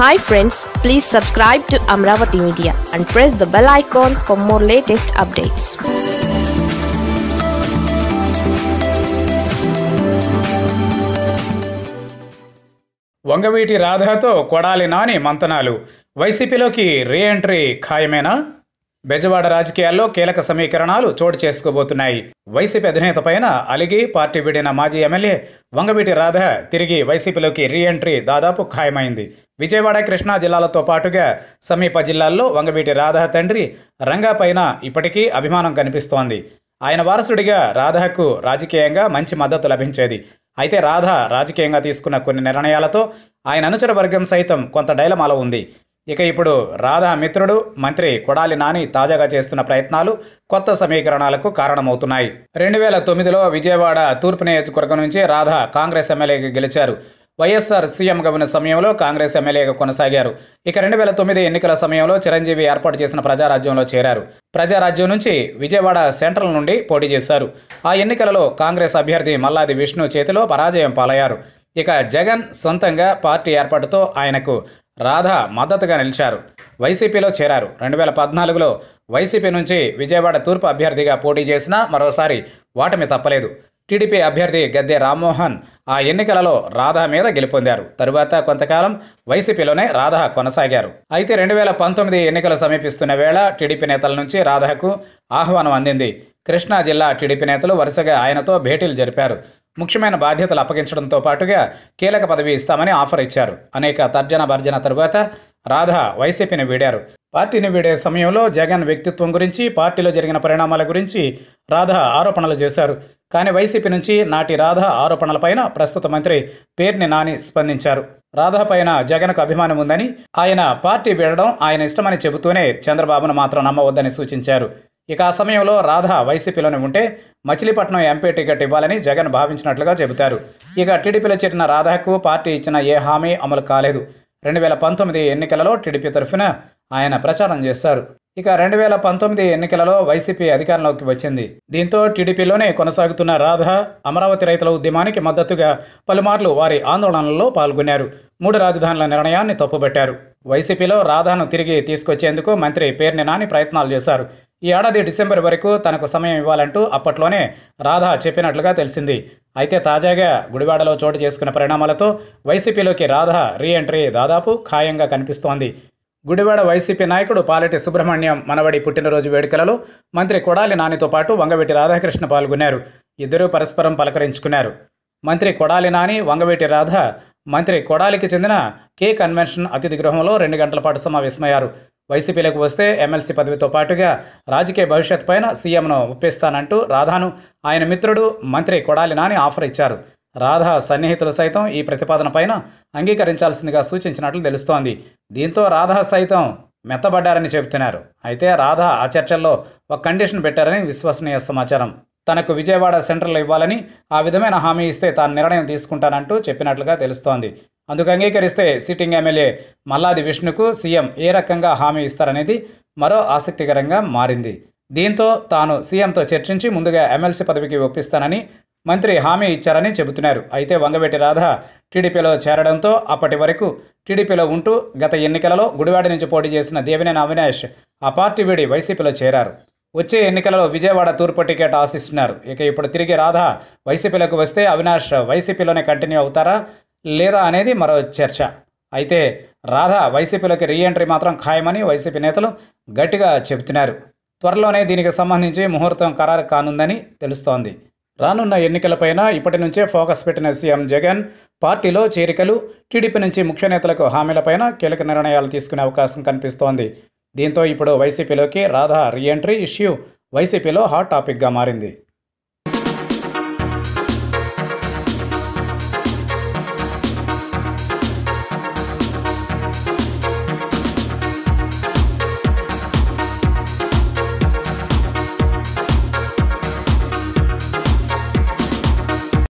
hi friends please subscribe to Amaravati media and press the bell icon for more latest updates Vangaveeti రాధాతో కొడాలి నాని మంతనాలు వైసీపీలోకి re entry ఖాయమేనా Bezawada రాజకీయాల్లో కీలక సమీకరణాలు చోటు చేసుకోబోతున్నాయి వైసీపీ అధినేత పైన అలిగి పార్టీ వీడిన మాజీ ఎమ్మెల్యే వంగవీటి రాధ తిరిగి వైసీపీలోకి రీ ఎంట్రీ దాదాపు ఖాయమైంది విజయవాడ కృష్ణా జిల్లాలతో పాటుగా సమీప జిల్లాల్లో వంగవీటి రాధ తండ్రి రంగా పైన ఇప్పటికీ అభిమానం కనిపిస్తోంది ఆయన వారసుడిగా రాధకు రాజకీయంగా మంచి మద్దతు లభించేది అయితే రాధ రాజకీయంగా తీసుకున్న కొన్ని నిర్ణయాలతో ఆయన అనుచర వర్గం సైతం కొంత డైలమాలో ఉంది ఇక ఇప్పుడు రాధా మిత్రుడు మంత్రి కొడాలి నాని తాజాగా చేస్తున్న ప్రయత్నాలు కొత్త సమీకరణాలకు కారణమవుతున్నాయి రెండు వేల తొమ్మిదిలో విజయవాడ తూర్పు నియోజకవర్గం నుంచి రాధా కాంగ్రెస్ ఎమ్మెల్యేగా గెలిచారు వైఎస్ఆర్ సీఎంగా ఉన్న సమయంలో కాంగ్రెస్ ఎమ్మెల్యేగా కొనసాగారు ఇక రెండు వేల తొమ్మిది ఎన్నికల సమయంలో చిరంజీవి ఏర్పాటు చేసిన ప్రజారాజ్యంలో చేరారు ప్రజారాజ్యం నుంచి విజయవాడ సెంట్రల్ నుండి పోటీ చేశారు ఆ ఎన్నికలలో కాంగ్రెస్ అభ్యర్థి మల్లాది విష్ణు చేతిలో పరాజయం పాలయ్యారు ఇక జగన్ సొంతంగా పార్టీ ఏర్పాటుతో ఆయనకు రాధ మద్దతుగా నిలిచారు వైసీపీలో చేరారు రెండు వేల పద్నాలుగులో వైసీపీ నుంచి విజయవాడ తూర్పు అభ్యర్థిగా పోటీ చేసినా మరోసారి ఓటమి తప్పలేదు టీడీపీ అభ్యర్థి గద్దె రామ్మోహన్ ఆ ఎన్నికలలో రాధా మీద గెలుపొందారు తరువాత కొంతకాలం వైసీపీలోనే రాధా కొనసాగారు అయితే రెండు వేల పంతొమ్మిది ఎన్నికలు సమీపిస్తున్న వేళ టీడీపీ నేతల నుంచి రాధాకు ఆహ్వానం అందింది కృష్ణా జిల్లా టీడీపీ నేతలు వరుసగా ఆయనతో భేటీలు జరిపారు ముఖ్యమైన బాధ్యతలు అప్పగించడంతో పాటుగా కీలక పదవి ఇస్తామని ఆఫర్ ఇచ్చారు అనేక తర్జన భర్జన తరువాత రాధ వైసీపీని వీడారు పార్టీని వీడే సమయంలో జగన్ వ్యక్తిత్వం గురించి పార్టీలో జరిగిన పరిణామాల గురించి రాధ ఆరోపణలు చేశారు కానీ వైసీపీ నుంచి నాటి రాధ ఆరోపణలపైన ప్రస్తుత మంత్రి పేర్ని నాని స్పందించారు రాధ పైన జగన్కు అభిమానం ఉందని ఆయన పార్టీ వీడడం ఆయన ఇష్టమని చెబుతూనే చంద్రబాబును మాత్రం నమ్మవద్దని సూచించారు ఇక ఆ సమయంలో రాధ వైసీపీలోనే ఉంటే మచిలీపట్నం ఎంపీ టికెట్ ఇవ్వాలని జగన్ భావించినట్లుగా చెబుతారు ఇక టీడీపీలో చేరిన రాధాకు పార్టీ ఇచ్చిన ఏ హామీ అమలు కాలేదు రెండు వేల పంతొమ్మిది ఎన్నికలలో టీడీపీ తరఫున ఆయన ప్రచారం చేశారు ఇక రెండు వేల పంతొమ్మిది ఎన్నికలలో వైసీపీ అధికారంలోకి వచ్చింది దీంతో టీడీపీలోనే కొనసాగుతున్న రాధ అమరావతి రైతుల ఉద్యమానికి మద్దతుగా పలుమార్లు వారి ఆందోళనలో పాల్గొన్నారు మూడు రాజధానుల నిర్ణయాన్ని తప్పుబట్టారు వైసీపీలో రాధాను తిరిగి తీసుకొచ్చేందుకు మంత్రి పేర్ని నాని ప్రయత్నాలు చేశారు ఈ ఏడాది డిసెంబర్ వరకు తనకు సమయం ఇవ్వాలంటూ అప్పట్లోనే రాధా చెప్పినట్లుగా తెలిసింది అయితే తాజాగా గుడివాడలో చోటు చేసుకున్న పరిణామాలతో వైసీపీలోకి రాధా రీఎంట్రీ దాదాపు ఖాయంగా కనిపిస్తోంది గుడివాడ వైసీపీ నాయకుడు పాలెటి సుబ్రహ్మణ్యం మనవడి పుట్టినరోజు వేడుకలలో మంత్రి కొడాలి నానితో పాటు వంగవెట్టి రాధాకృష్ణ పాల్గొన్నారు ఇద్దరూ పరస్పరం పలకరించుకున్నారు మంత్రి కొడాలి నాని వంగవీటి రాధ మంత్రి కొడాలికి చెందిన కే కన్వెన్షన్ అతిథి గృహంలో రెండు గంటల పాటు సమావేశమయ్యారు వైసీపీలోకి వస్తే ఎమ్మెల్సీ పదవితో పాటుగా రాజకీయ భవిష్యత్ పైన సీఎంను ఒప్పిస్తానంటూ రాధాను ఆయన మిత్రుడు మంత్రి కొడాలి నాని ఆఫర్ ఇచ్చారు రాధా సన్నిహితులు సైతం ఈ ప్రతిపాదన పైన అంగీకరించాల్సిందిగా సూచించినట్లు తెలుస్తోంది దీంతో రాధా సైతం మెత్తబడ్డారని చెబుతున్నారు అయితే రాధా ఆ చర్చల్లో ఒక కండిషన్ పెట్టారని విశ్వసనీయ సమాచారం తనకు విజయవాడ సెంటర్లో ఇవ్వాలని ఆ విధమైన హామీ ఇస్తే తాను నిర్ణయం తీసుకుంటానంటూ చెప్పినట్లుగా తెలుస్తోంది అందుకు అంగీకరిస్తే సిట్టింగ్ ఎమ్మెల్యే మల్లాది విష్ణుకు సీఎం ఏ రకంగా హామీ ఇస్తారనేది మరో ఆసక్తికరంగా మారింది దీంతో తాను సీఎంతో చర్చించి ముందుగా ఎమ్మెల్సీ పదవికి ఒప్పిస్తానని మంత్రి హామీ ఇచ్చారని చెబుతున్నారు అయితే వంగవేటి రాధ టీడీపీలో చేరడంతో అప్పటి వరకు టీడీపీలో ఉంటూ గత ఎన్నికలలో గుడివాడ నుంచి పోటీ చేసిన దేవినేని అవినాష్ ఆ పార్టీ వీడి వైసీపీలో చేరారు వచ్చే ఎన్నికలలో విజయవాడ తూర్పు టికెట్ ఆశిస్తున్నారు ఇక ఇప్పుడు తిరిగి రాధ వైసీపీలోకి వస్తే అవినాష్ వైసీపీలోనే కంటిన్యూ అవుతారా లేదా అనేది మరో చర్చ అయితే రాధ వైసీపీలోకి రీఎంట్రీ మాత్రం ఖాయమని వైసీపీ నేతలు గట్టిగా చెబుతున్నారు త్వరలోనే దీనికి సంబంధించి ముహూర్తం ఖరారు కానుందని తెలుస్తోంది రానున్న ఎన్నికలపైన ఇప్పటి నుంచే ఫోకస్ పెట్టిన సీఎం జగన్ పార్టీలో చేరికలు టీడీపీ నుంచి ముఖ్య నేతలకు హామీలపైన కీలక నిర్ణయాలు తీసుకునే అవకాశం కనిపిస్తోంది దీంతో ఇప్పుడు వైసీపీలోకి రాధా రీఎంట్రీ ఇష్యూ వైసీపీలో హాట్ టాపిక్గా మారింది